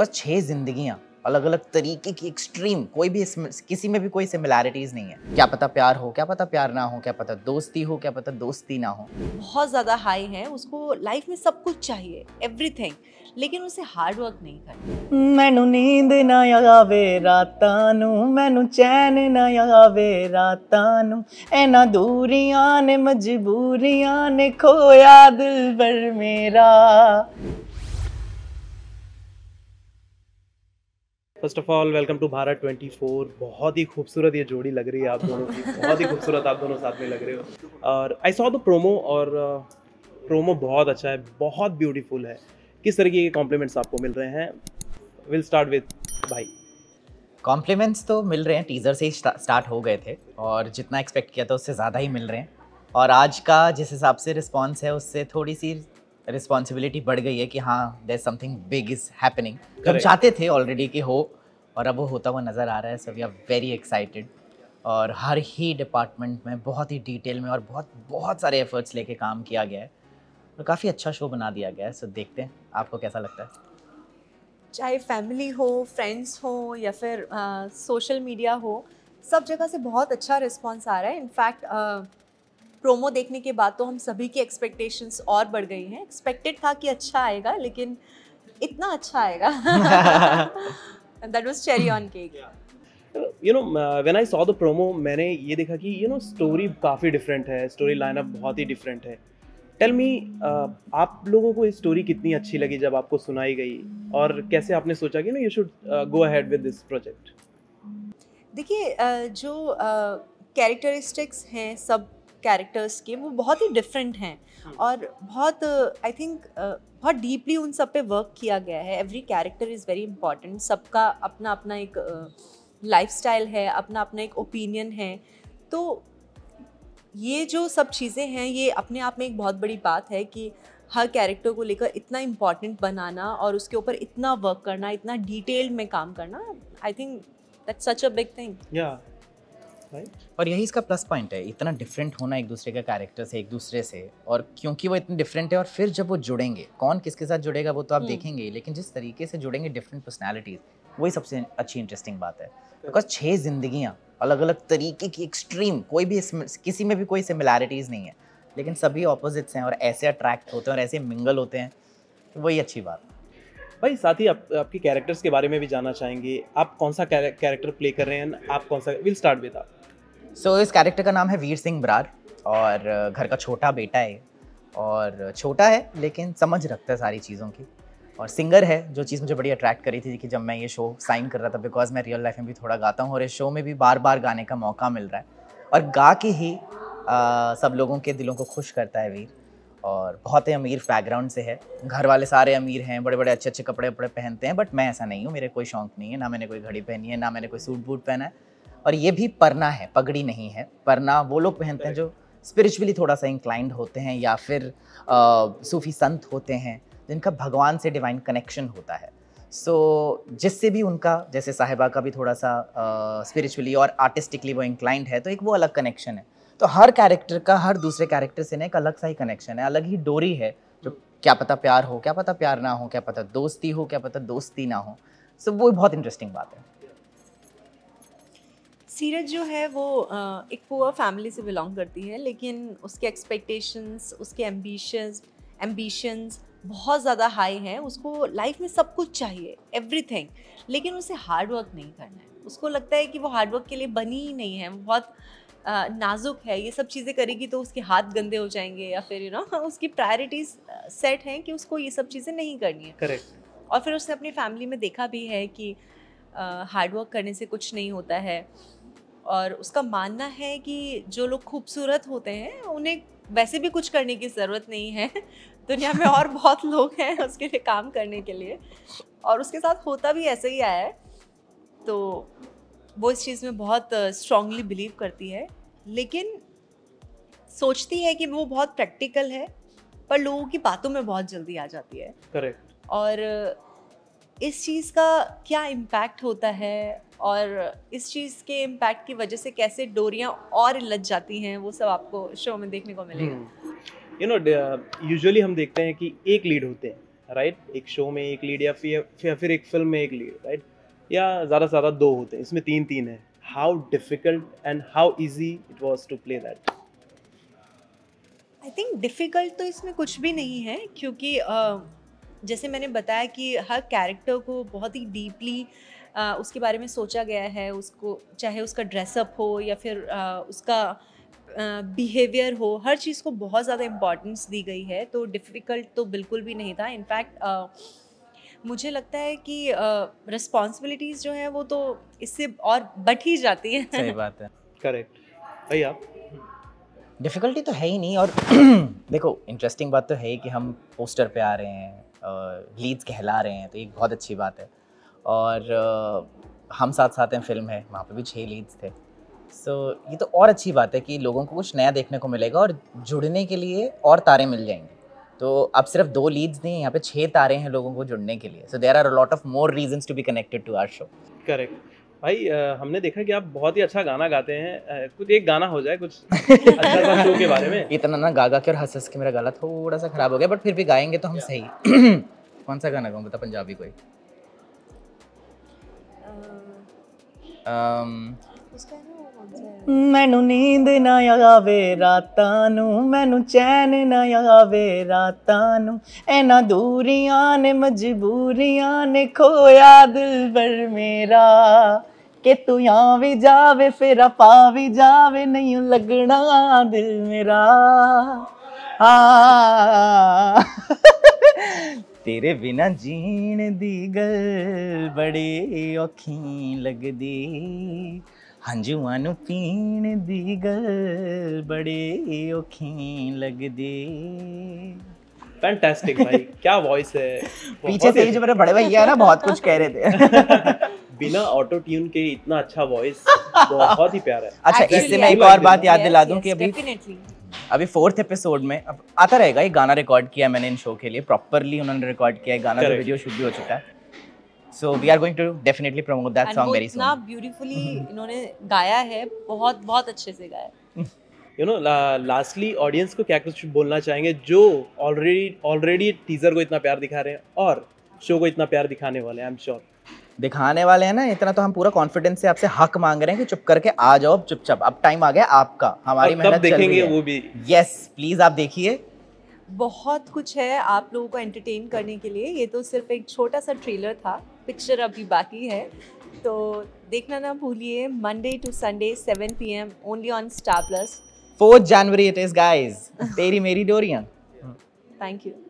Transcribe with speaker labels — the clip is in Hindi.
Speaker 1: का छह जिंदगियां अलग अलग तरीके की एक्सट्रीम कोई भी किसी में भी कोई सिमिलैरिटीज़ नहीं है क्या पता प्यार हो क्या पता प्यार ना हो क्या पता दोस्ती हो क्या पता दोस्ती ना हो बहुत
Speaker 2: ज़्यादा हाई है उसको लाइफ में सब कुछ चाहिए एवरीथिंग लेकिन उसे हार्ड वर्क नहीं
Speaker 1: कर मैनू नींद ना आवे ਰਾਤਾਂ मैनू चैन ना आवे ਆਵੇ एना ਨੂੰ ने ਦੂਰੀਆਂ ने खोया दिल पर मेरा
Speaker 3: first of all welcome to Bharat 24 बहुत ही खूबसूरत ये जोड़ी लग रही है आप दोनों की बहुत ही खूबसूरत आप दोनों साथ में लग रहे हो और आई सॉ द प्रोमो और प्रोमो uh, बहुत अच्छा है बहुत ब्यूटीफुल है किस तरीके के कॉम्प्लीमेंट्स आपको मिल रहे हैं विल स्टार्ट विथ भाई कॉम्प्लीमेंट्स तो मिल रहे हैं टीज़र से ही स्टार्ट हो
Speaker 1: गए थे और जितना एक्सपेक्ट किया था उससे ज़्यादा ही मिल रहे हैं और आज का जिस हिसाब से रिस्पॉन्स है उससे थोड़ी सी रिस्पॉन्सिबिलिटी बढ़ गई है कि हाँ there something big is happening हम चाहते थे ऑलरेडी कि हो और अब वो होता हुआ नज़र आ रहा है so we are very excited और हर ही डिपार्टमेंट में बहुत ही डिटेल में और बहुत बहुत सारे एफर्ट्स लेके काम किया गया है और काफ़ी अच्छा शो बना दिया गया है सो देखते हैं आपको कैसा लगता है
Speaker 2: चाहे फैमिली हो फ्रेंड्स हो या फिर सोशल मीडिया हो सब जगह से बहुत अच्छा रिस्पॉन्स आ रहा है इनफैक्ट प्रोमो देखने के बाद तो हम सभी की एक्सपेक्टेशंस और बढ़ गई हैं एक्सपेक्टेड था कि अच्छा आएगा लेकिन इतना अच्छा आएगा that was cherry on cake
Speaker 3: you know when I saw the promo मैंने ये देखा कि यू नो स्टोरी काफ़ी डिफरेंट है स्टोरी लाइनअप बहुत ही डिफरेंट है टेल मी uh, आप लोगों को ये स्टोरी कितनी अच्छी लगी जब आपको सुनाई गई और कैसे आपने सोचा कि no you should go ahead with this project
Speaker 2: देखिए uh, जो कैरेक्टरिस्टिक्स uh, हैं सब कैरेक्टर्स के वो बहुत ही डिफरेंट हैं हाँ। और बहुत आई थिंक बहुत डीपली उन सब पे वर्क किया गया है every character is very important सबका अपना अपना एक लाइफ है अपना अपना एक ओपिनियन है तो ये जो सब चीज़ें हैं ये अपने आप में एक बहुत बड़ी बात है कि हर कैरेक्टर को लेकर इतना इम्पॉर्टेंट बनाना और उसके ऊपर इतना वर्क करना इतना डिटेल्ड में काम करना I think that's such a big thing right?
Speaker 1: और यही इसका प्लस पॉइंट है इतना डिफरेंट होना एक दूसरे का कैरेक्टर से एक दूसरे से और क्योंकि वो इतने डिफरेंट है और फिर जब वो जुड़ेंगे कौन किसके साथ जुड़ेगा वो तो आप हम्म। देखेंगे लेकिन जिस तरीके से जुड़ेंगे डिफरेंट पर्सनैलिटीज वही सबसे अच्छी इंटरेस्टिंग बात है बिकॉज छः जिंदगियाँ अलग अलग तरीके की एक्सट्रीम कोई भी किसी में भी कोई सिमिलैरिटीज़ नहीं है लेकिन सभी ऑपोजिट्स हैं और
Speaker 3: ऐसे अट्रैक्ट होते हैं और ऐसे मिंगल होते हैं तो वही अच्छी बात है भाई साथ ही आप, आपकी कैरेक्टर्स के बारे में भी जानना चाहेंगे आप कौन सा कैरेक्टर प्ले कर रहे हैं आप कौन सा विल स्टार्ट विद आप
Speaker 1: सो so, इस कैरेक्टर का नाम है वीर सिंह बरार और घर का छोटा बेटा है और छोटा है लेकिन समझ रखता है सारी चीज़ों की और सिंगर है जो चीज़ मुझे बड़ी अट्रैक्ट करी थी कि जब मैं ये शो साइन कर रहा था बिकॉज मैं रियल लाइफ में भी थोड़ा गाता हूँ और इस शो में भी बार बार गाने का मौका मिल रहा है और गा के ही आ, सब लोगों के दिलों को खुश करता है वीर और बहुत ही अमीर बैकग्राउंड से है घर वाले सारे अमीर हैं बड़े बड़े अच्छे अच्छे कपड़े वपड़े पहनते हैं बट मैं ऐसा नहीं हूँ मेरे कोई शौक नहीं है ना मैंने कोई घड़ी पहनी है ना मैंने कोई सूट बूट पहना है और ये भी परना है पगड़ी नहीं है परना वो लोग पहनते हैं जो स्पिरिचुअली थोड़ा सा इंक्लाइंड होते हैं या फिर आ, सूफी संत होते हैं जिनका भगवान से डिवाइन कनेक्शन होता है सो so, जिससे भी उनका जैसे साहिबा का भी थोड़ा सा स्पिरिचुअली और आर्टिस्टिकली वो इंक्लाइंड है तो एक वो अलग कनेक्शन है तो हर कैरेक्टर का हर दूसरे कैरेक्टर से ना एक अलग सा ही कनेक्शन है अलग ही डोरी है जो क्या पता प्यार हो क्या पता प्यार ना हो क्या पता दोस्ती हो क्या पता दोस्ती ना हो सो so, वो बहुत इंटरेस्टिंग बात है
Speaker 2: सीरत जो है वो एक पुअर फैमिली से बिलोंग करती है लेकिन उसके एक्सपेक्टेशंस उसके एम्बिशंस एम्बिशंस बहुत ज़्यादा हाई हैं उसको लाइफ में सब कुछ चाहिए एवरीथिंग लेकिन उसे हार्ड वर्क नहीं करना है उसको लगता है कि वो हार्ड वर्क के लिए बनी ही नहीं है बहुत नाजुक है ये सब चीज़ें करेगी तो उसके हाथ गंदे हो जाएंगे या फिर यू you नो know, उसकी प्रायोरिटीज़ सेट हैं कि उसको ये सब चीज़ें नहीं करनी है करेक्ट और फिर उसने अपनी फैमिली में देखा भी है कि हार्डवर्क करने से कुछ नहीं होता है और उसका मानना है कि जो लोग खूबसूरत होते हैं उन्हें वैसे भी कुछ करने की ज़रूरत नहीं है दुनिया में और बहुत लोग हैं उसके लिए काम करने के लिए और उसके साथ होता भी ऐसे ही आया है तो वो इस चीज़ में बहुत स्ट्रांगली बिलीव करती है लेकिन सोचती है कि वो बहुत प्रैक्टिकल है पर लोगों की बातों में बहुत जल्दी आ जाती है करेक्ट और इस चीज़ का क्या इम्पैक्ट होता है और इस चीज़ के इम्पैक्ट की वजह से कैसे डोरियाँ और लग जाती हैं वो सब आपको शो में देखने को मिलेगा
Speaker 3: यू नो यूजुअली हम देखते हैं कि एक लीड होते हैं राइट right? एक शो में एक लीड या फिर फिर एक फिल्म में एक लीड राइट right? या ज़्यादा से ज़्यादा दो होते हैं इसमें तीन तीन हैं how difficult and how easy it was to play that
Speaker 2: I think difficult तो इसमें कुछ भी नहीं है क्योंकि uh, जैसे मैंने बताया कि हर कैरेक्टर को बहुत ही डीपली उसके बारे में सोचा गया है उसको चाहे उसका ड्रेसअप हो या फिर आ, उसका बिहेवियर हो हर चीज़ को बहुत ज़्यादा इम्पोर्टेंस दी गई है तो डिफ़िकल्ट तो बिल्कुल भी नहीं था इनफैक्ट मुझे लगता है कि रिस्पॉन्सिबिलिटीज़ जो हैं वो तो इससे और बढ़ ही जाती है सही
Speaker 1: बात है करेक्ट भाई आप डिफ़िकल्टी तो है ही नहीं और देखो इंटरेस्टिंग बात तो है ही कि हम पोस्टर पे आ रहे हैं लीड्स कहला रहे हैं तो ये बहुत अच्छी बात है और हम साथ साथ हैं फिल्म है वहाँ पे भी छः लीड्स थे सो so, ये तो और अच्छी बात है कि लोगों को कुछ नया देखने को मिलेगा और जुड़ने के लिए और तारे मिल जाएंगे तो अब सिर्फ दो लीड्स नहीं यहाँ पे छः तारे हैं लोगों को जुड़ने के लिए so there are lot of more reason to be connected to our show
Speaker 3: correct भाई आ, हमने देखा कि आप बहुत ही अच्छा गाना गाते हैं आ, कुछ एक गाना हो जाए कुछ अच्छा शो के बारे में
Speaker 1: इतना ना गागा के और हंस हंस के मेरा गला थोड़ा सा खराब हो गया बट फिर भी गाएंगे तो हम सही कौन सा गाना गाऊं बता पंजाबी कोई ਮੈਨੂੰ ਨੀਂਦ ਨਾ ਆਵੇ ਰਾਤਾਂ ਨੂੰ ਮੈਨੂੰ ਚੈਨ ਨਾ ਆਵੇ ਰਾਤਾਂ ਨੂੰ ਐਨਾ ਦੂਰੀਆਂ ਨੇ ਮਜਬੂਰੀਆਂ ਨੇ ਖੋਇਆ ਦਿਲ ਵਰ ਮੇਰਾ ਕਿ ਤੂੰ ਆ ਵੀ ਜਾਵੇ ਫਿਰ ਆਪਾ ਵੀ ਜਾਵੇ ਨਹੀਂ ਲੱਗਣਾ ਦਿਲ ਮੇਰਾ ਆ ਤੇਰੇ ਬਿਨਾ ਜੀਣ ਦੀ ਗੱਲ ਬੜੀ ਔਖੀ ਲੱਗਦੀ ਹੰਝੂਆਂ पीण
Speaker 3: दी गल ਗੱਲ ਬੜੇ ਔਖੀ ਲੱਗਦੀ फैंटास्टिक भाई क्या वॉइस है पीछे से जो मेरे बड़े भैया है ना बहुत कुछ कह रहे थे बिना ऑटो ट्यून के इतना अच्छा वॉइस बहुत ही प्यारा है अच्छा इससे मैं एक और बात याद दिला दूं कि अभी अभी फोर्थ एपिसोड में अब
Speaker 1: आता रहेगा ये गाना रिकॉर्ड किया मैंने इन शो के लिए प्रॉपरली उन्होंने रिकॉर्ड किया है गाना वीडियो शूट भी हो चुका है so
Speaker 3: we are going to definitely promote that song very soon इतना
Speaker 2: ब्यूटीफुली इन्होंने गाया है बहुत बहुत अच्छे से गाया है
Speaker 3: यू नो लास्टली ऑडियंस को क्या कुछ बोलना चाहेंगे जो ऑलरेडी ऑलरेडी टीजर को इतना प्यार दिखा रहे हैं और शो को इतना प्यार दिखाने वाले हैं आई एम श्योर
Speaker 1: दिखाने वाले हैं ना इतना तो हम पूरा कॉन्फिडेंस से आपसे हक मांग रहे हैं कि चुप करके आ जाओ चुपचाप अब टाइम आ गया आपका हमारी मेहनत देखेंगे वो भी यस yes, प्लीज आप देखिए
Speaker 2: बहुत कुछ है आप लोगों को एंटरटेन करने के लिए ये तो सिर्फ एक छोटा सा ट्रेलर था पिक्चर अभी बाकी है तो देखना ना भूलिए Monday to Sunday 7 PM only on Star Plus
Speaker 1: 4 January it is guys Teri Meri डोरियां
Speaker 2: thank you